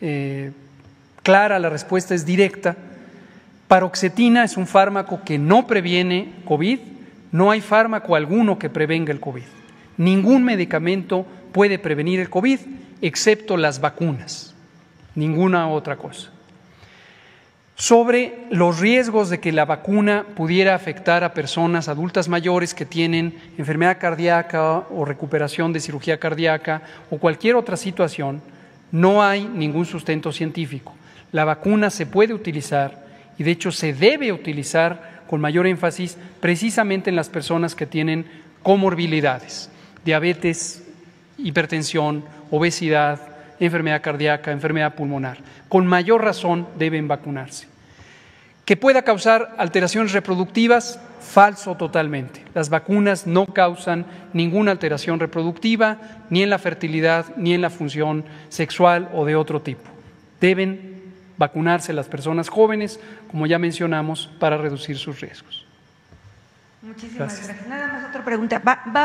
Eh, clara, la respuesta es directa. Paroxetina es un fármaco que no previene COVID, no hay fármaco alguno que prevenga el COVID. Ningún medicamento puede prevenir el COVID excepto las vacunas, ninguna otra cosa. Sobre los riesgos de que la vacuna pudiera afectar a personas adultas mayores que tienen enfermedad cardíaca o recuperación de cirugía cardíaca o cualquier otra situación, no hay ningún sustento científico. La vacuna se puede utilizar y de hecho se debe utilizar con mayor énfasis precisamente en las personas que tienen comorbilidades, diabetes, hipertensión, obesidad, enfermedad cardíaca, enfermedad pulmonar. Con mayor razón deben vacunarse. Que pueda causar alteraciones reproductivas, falso totalmente. Las vacunas no causan ninguna alteración reproductiva, ni en la fertilidad, ni en la función sexual o de otro tipo. Deben vacunarse las personas jóvenes, como ya mencionamos, para reducir sus riesgos. Muchísimas gracias. Nada más pregunta. ¿Va,